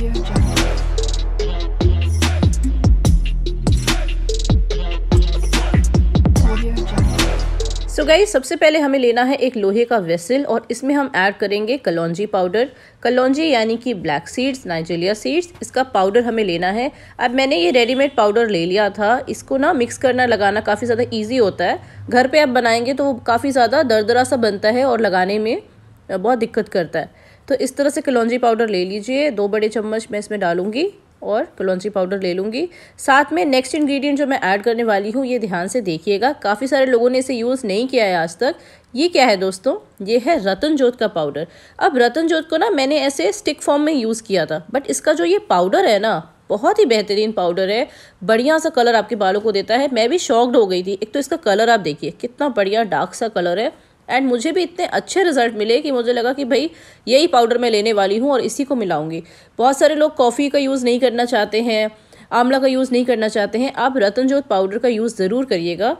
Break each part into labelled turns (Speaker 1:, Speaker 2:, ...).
Speaker 1: तो so सबसे पहले हमें लेना है एक लोहे का वेसल और इसमें हम ऐड करेंगे कलौजी पाउडर कलौजी यानी कि ब्लैक सीड्स नाइजेलिया सीड्स इसका पाउडर हमें लेना है अब मैंने ये रेडीमेड पाउडर ले लिया था इसको ना मिक्स करना लगाना काफ़ी ज़्यादा ईजी होता है घर पे आप बनाएंगे तो वो काफ़ी ज़्यादा दरदरा सा बनता है और लगाने में बहुत दिक्कत करता है तो इस तरह से कलौजी पाउडर ले लीजिए दो बड़े चम्मच मैं इसमें डालूंगी और कलौजी पाउडर ले लूँगी साथ में नेक्स्ट इंग्रेडिएंट जो मैं ऐड करने वाली हूँ ये ध्यान से देखिएगा काफ़ी सारे लोगों ने इसे यूज़ नहीं किया है आज तक ये क्या है दोस्तों ये है रतन जोत का पाउडर अब रतन जोत को ना मैंने ऐसे स्टिक फॉर्म में यूज़ किया था बट इसका जो ये पाउडर है ना बहुत ही बेहतरीन पाउडर है बढ़िया सा कलर आपके बालों को देता है मैं भी शॉक्ड हो गई थी एक तो इसका कलर आप देखिए कितना बढ़िया डार्क सा कलर है एंड मुझे भी इतने अच्छे रिजल्ट मिले कि मुझे लगा कि भाई यही पाउडर मैं लेने वाली हूँ और इसी को मिलाऊंगी बहुत सारे लोग कॉफ़ी का यूज़ नहीं करना चाहते हैं आंवला का यूज़ नहीं करना चाहते हैं आप रतनजोत पाउडर का यूज़ ज़रूर करिएगा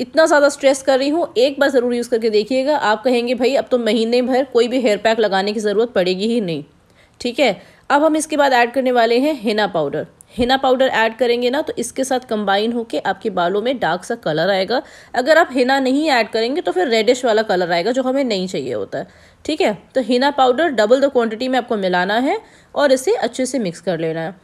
Speaker 1: इतना ज़्यादा स्ट्रेस कर रही हूँ एक बार ज़रूर यूज़ करके देखिएगा आप कहेंगे भाई अब तो महीने भर कोई भी हेयर पैक लगाने की ज़रूरत पड़ेगी ही नहीं ठीक है अब हम इसके बाद ऐड करने वाले हैं henna powder henna powder add करेंगे ना तो इसके साथ कंबाइन होके आपके बालों में डार्क सा कलर आएगा अगर आप हिना नहीं ऐड करेंगे तो फिर रेडिश वाला कलर आएगा जो हमें नहीं चाहिए होता है ठीक है तो henna powder double the quantity में आपको मिलाना है और इसे अच्छे से मिक्स कर लेना है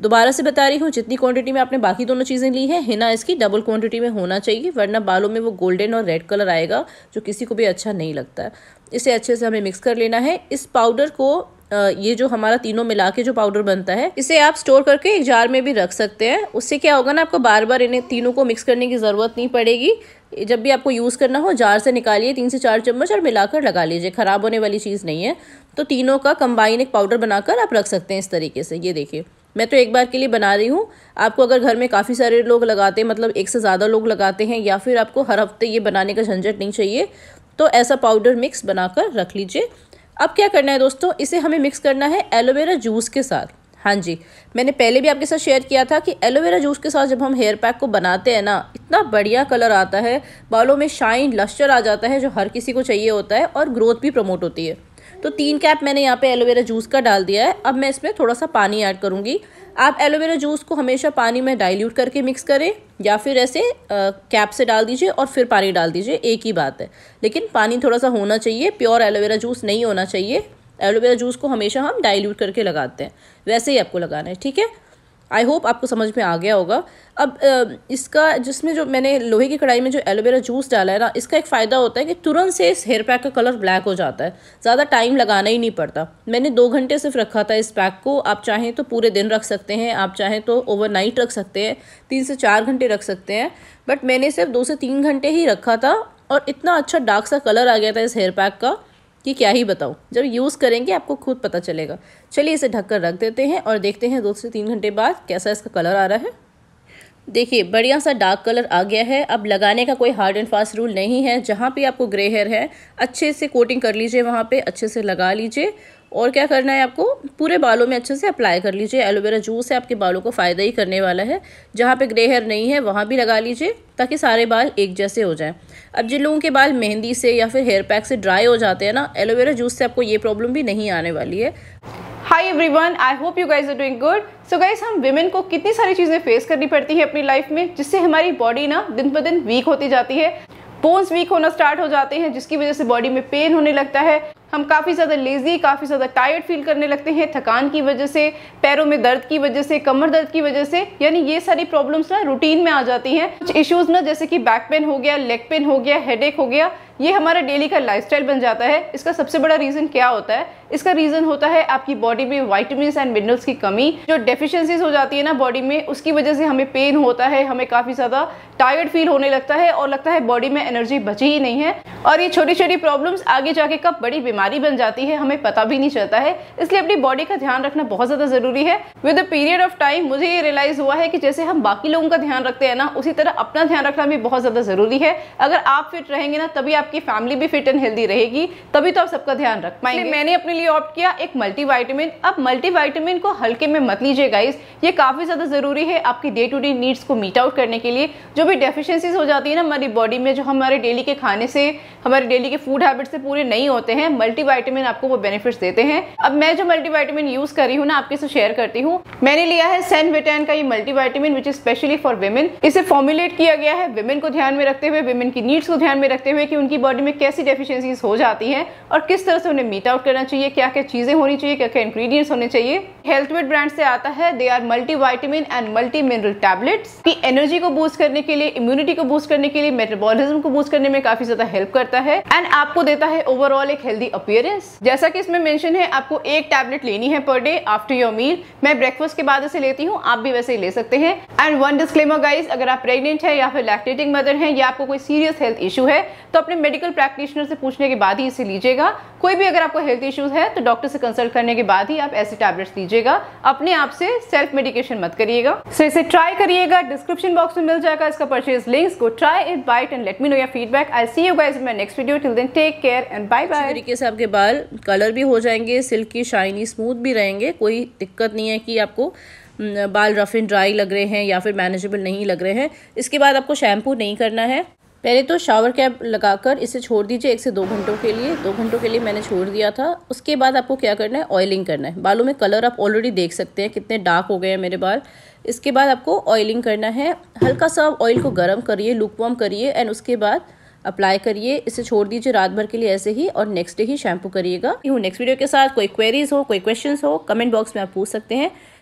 Speaker 1: दोबारा से बता रही हूँ जितनी क्वांटिटी में आपने बाकी दोनों चीज़ें ली हैं हिना इसकी डबल क्वांटिटी में होना चाहिए वरना बालों में वो गोल्डन और रेड कलर आएगा जो किसी को भी अच्छा नहीं लगता है इसे अच्छे से हमें मिक्स कर लेना है इस पाउडर को ये जो हमारा तीनों मिला के जो पाउडर बनता है इसे आप स्टोर करके एक जार में भी रख सकते हैं उससे क्या होगा ना आपको बार बार इन्हें तीनों को मिक्स करने की ज़रूरत नहीं पड़ेगी जब भी आपको यूज़ करना हो जार से निकालिए तीन से चार चम्मच और मिलाकर लगा लीजिए ख़राब होने वाली चीज़ नहीं है तो तीनों का कंबाइन एक पाउडर बनाकर आप रख सकते हैं इस तरीके से ये देखिए मैं तो एक बार के लिए बना रही हूँ आपको अगर घर में काफ़ी सारे लोग लगाते हैं मतलब एक से ज़्यादा लोग लगाते हैं या फिर आपको हर हफ्ते ये बनाने का झंझट नहीं चाहिए तो ऐसा पाउडर मिक्स बनाकर रख लीजिए अब क्या करना है दोस्तों इसे हमें मिक्स करना है एलोवेरा जूस के साथ हाँ जी मैंने पहले भी आपके साथ शेयर किया था कि एलोवेरा जूस के साथ जब हम हेयर पैक को बनाते हैं ना इतना बढ़िया कलर आता है बालों में शाइन लश्चर आ जाता है जो हर किसी को चाहिए होता है और ग्रोथ भी प्रमोट होती है तो तीन कैप मैंने यहाँ पे एलोवेरा जूस का डाल दिया है अब मैं इसमें थोड़ा सा पानी ऐड करूँगी आप एलोवेरा जूस को हमेशा पानी में डाइल्यूट करके मिक्स करें या फिर ऐसे कैप से डाल दीजिए और फिर पानी डाल दीजिए एक ही बात है लेकिन पानी थोड़ा सा होना चाहिए प्योर एलोवेरा जूस नहीं होना चाहिए एलोवेरा जूस को हमेशा हम डाइल्यूट करके लगाते हैं वैसे ही आपको लगाना है ठीक है आई होप आपको समझ में आ गया होगा अब इसका जिसमें जो मैंने लोहे की कढ़ाई में जो एलोवेरा जूस डाला है ना इसका एक फ़ायदा होता है कि तुरंत से इस हेयर पैक का कलर ब्लैक हो जाता है ज़्यादा टाइम लगाना ही नहीं पड़ता मैंने दो घंटे सिर्फ रखा था इस पैक को आप चाहें तो पूरे दिन रख सकते हैं आप चाहें तो ओवरनाइट रख सकते हैं तीन से चार घंटे रख सकते हैं बट मैंने सिर्फ दो से तीन घंटे ही रखा था और इतना अच्छा डार्क सा कलर आ गया था इस हेयर पैक का कि क्या ही बताऊँ जब यूज़ करेंगे आपको खुद पता चलेगा चलिए इसे ढककर रख देते हैं और देखते हैं दो से तीन घंटे बाद कैसा इसका कलर आ रहा है देखिए बढ़िया सा डार्क कलर आ गया है अब लगाने का कोई हार्ड एंड फास्ट रूल नहीं है जहाँ पे आपको ग्रे हेयर है अच्छे से कोटिंग कर लीजिए वहाँ पे अच्छे से लगा लीजिए और क्या करना है आपको पूरे बालों में अच्छे से अप्लाई कर लीजिए एलोवेरा जूस है आपके बालों को फ़ायदा ही करने वाला है जहाँ पे ग्रे हेयर नहीं है वहाँ भी लगा लीजिए ताकि सारे बाल एक जैसे हो जाएं अब जिन लोगों के बाल मेहंदी से या फिर हेयर पैक से ड्राई हो जाते हैं ना एलोवेरा जूस से आपको ये प्रॉब्लम भी नहीं आने वाली है hi everyone
Speaker 2: I hope you guys are doing good so guys हम विमेन को कितनी सारी चीज़ें फेस करनी पड़ती है अपनी लाइफ में जिससे हमारी बॉडी ना दिन ब दिन वीक होती जाती है बोन्स वीक होना स्टार्ट हो जाते हैं जिसकी वजह से बॉडी में पेन होने लगता है हम काफ़ी ज़्यादा लेज़ी काफ़ी ज़्यादा टायर्ड फील करने लगते हैं थकान की वजह से पैरों में दर्द की वजह से कमर दर्द की वजह से यानी ये सारी प्रॉब्लम्स ना रूटीन में आ जाती हैं कुछ इश्यूज़ ना जैसे कि बैक पेन हो गया लेग पेन हो गया हेडेक हो गया ये हमारा डेली का लाइफस्टाइल बन जाता है इसका सबसे बड़ा रीज़न क्या होता है इसका रीज़न होता है आपकी बॉडी में वाइटमिन एंड मिनरल्स की कमी जो डेफिशिएंसीज हो जाती है ना बॉडी में उसकी वजह से हमें पेन होता है हमें काफ़ी ज़्यादा टायर्ड फील होने लगता है और लगता है बॉडी में एनर्जी बची ही नहीं है और ये छोटी छोटी प्रॉब्लम्स आगे जाके कब बड़ी बीमारी बन जाती है हमें पता भी नहीं चलता है इसलिए अपनी बॉडी का ध्यान रखना बहुत ज़्यादा ज़रूरी है with a period of time मुझे ये रियलाइज़ हुआ है कि जैसे हम बाकी लोगों का ध्यान रखते हैं ना उसी तरह अपना ध्यान रखना भी बहुत ज़्यादा ज़रूरी है अगर आप फिट रहेंगे ना तभी आप आपकी फैमिली भी फिट एंड हेल्दी रहेगी तभी तो आप सबका ध्यान रख पाएंगे मैंने अपने लिए ऑप्ट किया एक मल्टीवाइटामिन अब मल्टीवाइटामिन को हल्के में मत लीजिए गाइस ये काफ़ी ज़्यादा ज़रूरी है आपकी डे टू डे नीड्स को मीट आउट करने के लिए जो भी डेफिशिएंसीज हो जाती है ना हमारी बॉडी में जो हमारे डेली के खाने से हमारे डेली के फूड हैबिट से पूरे नहीं होते हैं मल्टीवाइटामिन आपको वो बेनिफिट्स देते हैं अब मैं जो मल्टीवाइटामिन यूज़ कर रही हूँ ना आपके साथ शेयर करती हूँ मैंने लिया है सेन विटान का ये multivitamin which is specially for women इसे फॉर्मुलेट किया गया है वेमेन को ध्यान में रखते हुए वेमेन की नीड्स को ध्यान में रखते हुए कि उनकी की बॉडी में कैसी डेफिशिएंसीज हो जाती हैं और किस तरह से उन्हें मीट आउट करना चाहिए क्या क्या चीज़ें होनी चाहिए क्या क्या इंग्रेडिएंट्स होने चाहिए हेल्थवेट ब्रांड से आता है they are multi vitamin and multi mineral tablets की एनर्जी को बूस्ट करने के लिए इम्यूनिटी को बूस्ट करने के लिए मेटाबॉलिज्म को बूस्ट करने में काफी ज्यादा हेल्प करता है एंड आपको देता है ओवरऑल एक हेल्दी अपियरेंस जैसा कि इसमें मेंशन है आपको एक टैबलेट लेनी है per day after your meal मैं ब्रेकफास्ट के बाद इसे लेती हूँ आप भी वैसे ही ले सकते हैं एंड वन डिस्क्लेमर गाइज अगर आप प्रेगनेंट है या फिर लैक्टेटिंग मदर है या आपको कोई सीरियस हेल्थ इशू है तो अपने मेडिकल प्रैक्टिशनर से पूछने के बाद ही इसे लीजिएगा कोई भी अगर आपको हेल्थ इश्यूज है तो डॉक्टर से कंसल्ट करने के बाद ही आप ऐसे टैबलेट्स लीजिएगा अपने आप से सेल्फ मेडिकेशन मत करिएगा सो इसे ट्राई करिएगा डिस्क्रिप्शन बॉक्स में मिल जाएगा इसका purchase links go try it bite and let me know your feedback I see you guys in my next video till then take
Speaker 1: care and bye bye तरीके से आपके बाल कलर भी हो जाएंगे सिल्की शाइनी स्मूथ भी रहेंगे कोई दिक्कत नहीं है कि आपको हम्म, बाल रफ एंड ड्राई लग रहे हैं या फिर मैनेजेबल नहीं लग रहे हैं इसके बाद आपको शैम्पू नहीं करना है पहले तो शावर कैप लगाकर इसे छोड़ दीजिए एक से दो घंटों के लिए दो घंटों के लिए मैंने छोड़ दिया था उसके बाद आपको क्या करना है ऑयलिंग करना है बालों में कलर आप ऑलरेडी देख सकते हैं कितने डार्क हो गए हैं मेरे बाल इसके बाद आपको ऑयलिंग करना है हल्का सा ऑयल को गर्म करिए लुक वॉर्म करिए एंड उसके बाद अप्लाई करिए इसे छोड़ दीजिए रात भर के लिए ऐसे ही और नेक्स्ट डे ही शैम्पू करिएगा नेक्स्ट वीडियो के साथ कोई क्वेरीज हो कोई क्वेश्चन हो कमेंट बॉक्स में आप पूछ सकते हैं